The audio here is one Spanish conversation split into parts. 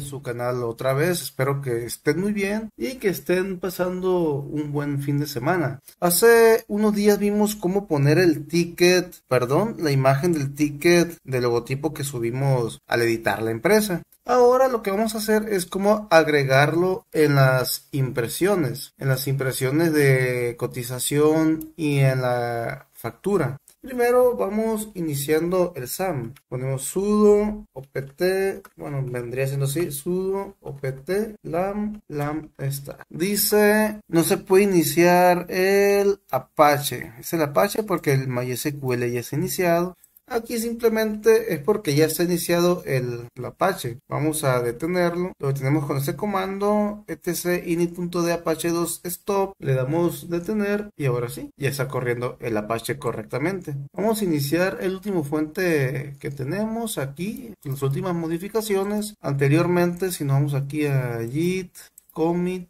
su canal otra vez. Espero que estén muy bien y que estén pasando un buen fin de semana. Hace unos días vimos cómo poner el ticket, perdón, la imagen del ticket del logotipo que subimos al editar la empresa. Ahora lo que vamos a hacer es cómo agregarlo en las impresiones, en las impresiones de cotización y en la factura. Primero vamos iniciando el SAM. Ponemos sudo, opt, bueno, vendría siendo así, sudo, opt, lam, lam, está. Dice, no se puede iniciar el Apache. Es el Apache porque el MySQL ya se ha iniciado. Aquí simplemente es porque ya está iniciado el, Apache. Vamos a detenerlo. Lo detenemos con este comando etc init.d apache 2 stop. Le damos detener y ahora sí, ya está corriendo el Apache correctamente. Vamos a iniciar el último fuente que tenemos aquí, las últimas modificaciones. Anteriormente, si nos vamos aquí a git commit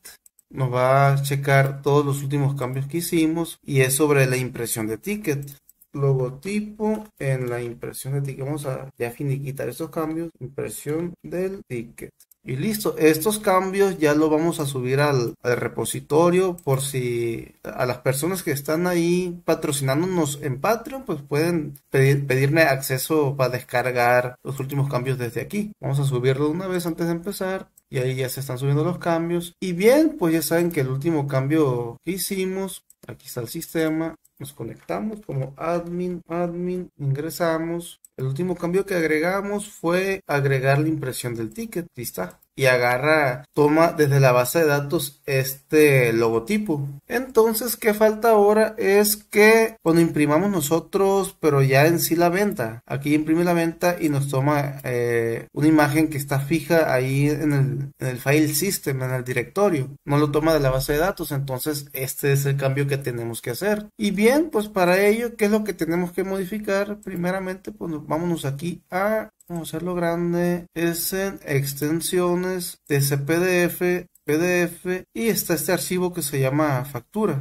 nos va a checar todos los últimos cambios que hicimos y es sobre la impresión de ticket logotipo en la impresión de ticket. Vamos a ya finiquitar estos cambios. Impresión del ticket. Y listo, estos cambios ya los vamos a subir al, repositorio por si a las personas que están ahí patrocinándonos en Patreon, pues pueden pedir, pedirme acceso para descargar los últimos cambios desde aquí. Vamos a subirlo una vez antes de empezar. Y ahí ya se están subiendo los cambios. Y bien, pues ya saben que el último cambio que hicimos, aquí está el sistema, nos conectamos como admin, admin, ingresamos. El último cambio que agregamos fue agregar la impresión del ticket. ¿listo y agarra, toma desde la base de datos este logotipo. Entonces, ¿qué falta ahora? Es que cuando imprimamos nosotros, pero ya en sí la venta, aquí imprime la venta y nos toma eh, una imagen que está fija ahí en el, en el file system, en el directorio. No lo toma de la base de datos, entonces este es el cambio que tenemos que hacer. Y bien, pues para ello, ¿qué es lo que tenemos que modificar? Primeramente, pues vámonos aquí a Vamos a Hacerlo grande es en extensiones, ese PDF, PDF y está este archivo que se llama factura.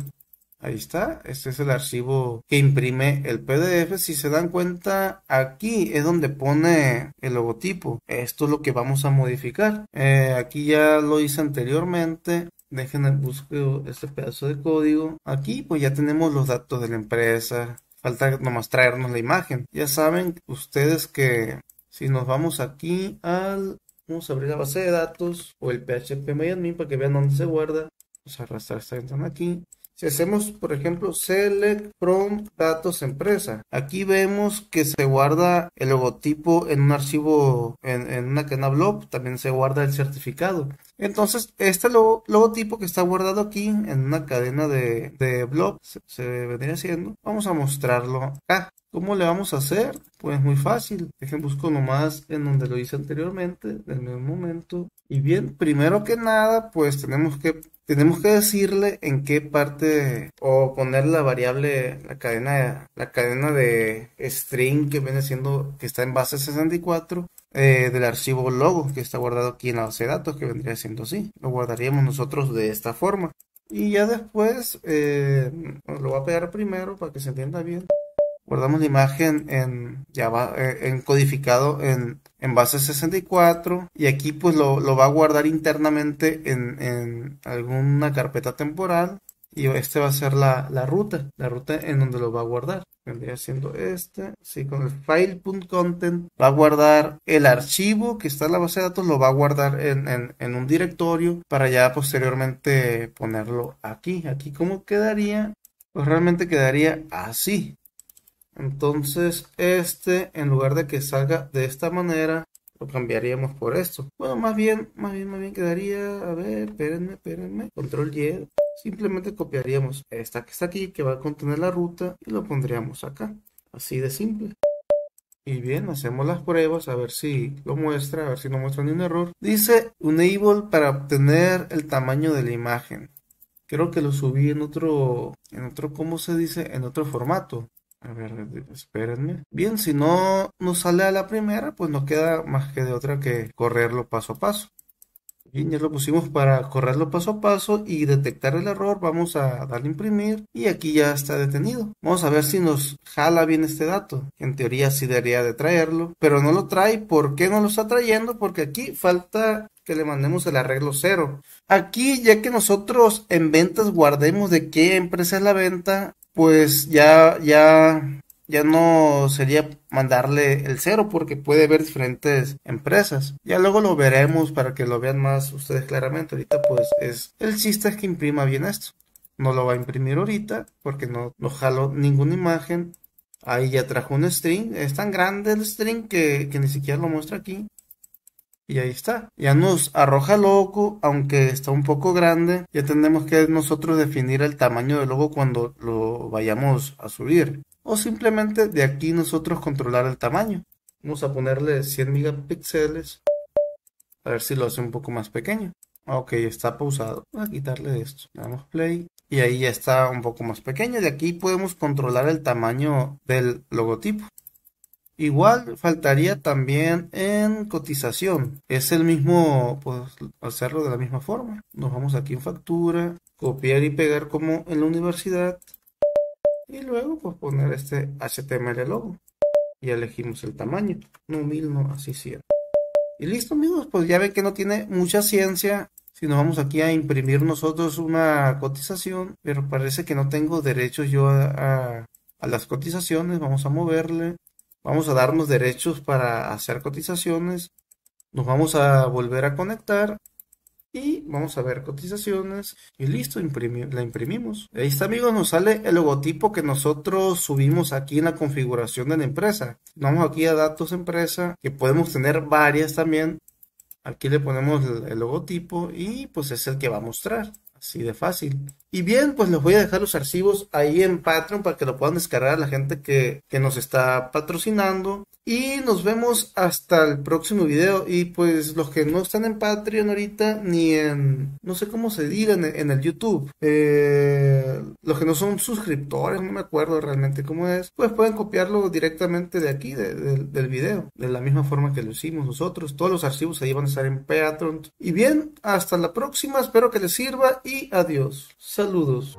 Ahí está, este es el archivo que imprime el PDF. Si se dan cuenta, aquí es donde pone el logotipo. Esto es lo que vamos a modificar. Eh, aquí ya lo hice anteriormente. Dejen el busco este pedazo de código. Aquí pues ya tenemos los datos de la empresa. Falta nomás traernos la imagen. Ya saben ustedes que si nos vamos aquí al... Vamos a abrir la base de datos o el PHP para que vean dónde se guarda. Vamos a arrastrar esta ventana aquí. Si hacemos, por ejemplo, select from datos empresa, aquí vemos que se guarda el logotipo en un archivo, en, una cadena blob, también se guarda el certificado. Entonces, este logotipo que está guardado aquí en una cadena de, de se, se vendría haciendo, vamos a mostrarlo acá. ¿Cómo le vamos a hacer? Pues muy fácil. Dejen busco nomás en donde lo hice anteriormente, En el mismo momento. Y bien, primero que nada, pues tenemos que, tenemos que decirle en qué parte o poner la variable, la cadena, la cadena de string que viene siendo, que está en base 64. Eh, del archivo logo que está guardado aquí en la base de datos que vendría siendo así lo guardaríamos nosotros de esta forma y ya después eh, lo voy a pegar primero para que se entienda bien guardamos la imagen en, ya va, eh, en codificado en, en base 64 y aquí pues lo, va a guardar internamente en, en, alguna carpeta temporal y este va a ser la, ruta, la ruta en donde lo va a guardar. Vendría siendo este, sí, con el file.content va a guardar el archivo que está en la base de datos, lo va a guardar en, en un directorio para ya posteriormente ponerlo aquí. Aquí cómo quedaría, pues realmente quedaría así. Entonces, este, en lugar de que salga de esta manera, lo cambiaríamos por esto. Bueno, más bien, más bien, más bien quedaría, a ver, espérenme, espérenme, control Y. Simplemente copiaríamos esta que está aquí, que va a contener la ruta, y lo pondríamos acá. Así de simple. Y bien, hacemos las pruebas a ver si lo muestra, a ver si no muestra ningún un error. Dice Unable para obtener el tamaño de la imagen. Creo que lo subí en otro, en otro, ¿cómo se dice? En otro formato. A ver, espérenme. Bien, si no nos sale a la primera, pues nos queda más que de otra que correrlo paso a paso. Bien, ya lo pusimos para correrlo paso a paso y detectar el error. Vamos a darle imprimir y aquí ya está detenido. Vamos a ver si nos jala bien este dato. En teoría sí debería de traerlo, pero no lo trae. ¿Por qué no lo está trayendo? Porque aquí falta que le mandemos el arreglo cero. Aquí, ya que nosotros en ventas guardemos de qué empresa es la venta, pues ya, ya, ya no sería mandarle el cero porque puede haber diferentes empresas. Ya luego lo veremos para que lo vean más ustedes claramente. Ahorita pues es el chiste es que imprima bien esto. No lo va a imprimir ahorita porque no, no jalo ninguna imagen. Ahí ya trajo un string. Es tan grande el string que ni siquiera lo muestra aquí. Y ahí está. Ya nos arroja loco, aunque está un poco grande. Ya tenemos que nosotros definir el tamaño del logo cuando lo vayamos a subir. O simplemente de aquí nosotros controlar el tamaño. Vamos a ponerle 100 megapíxeles. A ver si lo hace un poco más pequeño. Ah, ok, está pausado. Voy a quitarle esto. Le damos play. Y ahí ya está un poco más pequeño. De aquí podemos controlar el tamaño del logotipo. Igual faltaría también en cotización. Es el mismo, pues hacerlo de la misma forma. Nos vamos aquí en factura, copiar y pegar como en la universidad. Y luego pues poner este HTML logo. Y elegimos el tamaño. No mil, no, así cierto. Y listo amigos, pues ya ven que no tiene mucha ciencia. Si nos vamos aquí a imprimir nosotros una cotización, pero parece que no tengo derecho yo a las cotizaciones. Vamos a moverle. Vamos a darnos derechos para hacer cotizaciones. Nos vamos a volver a conectar. Y vamos a ver cotizaciones. Y listo, la imprimimos. Ahí está, amigos, nos sale el logotipo que nosotros subimos aquí en la configuración de la empresa. Vamos aquí a datos empresa, que podemos tener varias también. Aquí le ponemos el, logotipo y pues es el que va a mostrar. Así de fácil. Y bien, pues les voy a dejar los archivos ahí en Patreon para que lo puedan descargar la gente que, que nos está patrocinando. Y nos vemos hasta el próximo video. Y pues los que no están en Patreon ahorita, ni en, no sé cómo se diga en, el YouTube, eh, los que no son suscriptores, no me acuerdo realmente cómo es, pues pueden copiarlo directamente de aquí, del video, de la misma forma que lo hicimos nosotros. Todos los archivos ahí van a estar en Patreon. Y bien, hasta la próxima, espero que les sirva y adiós. Saludos.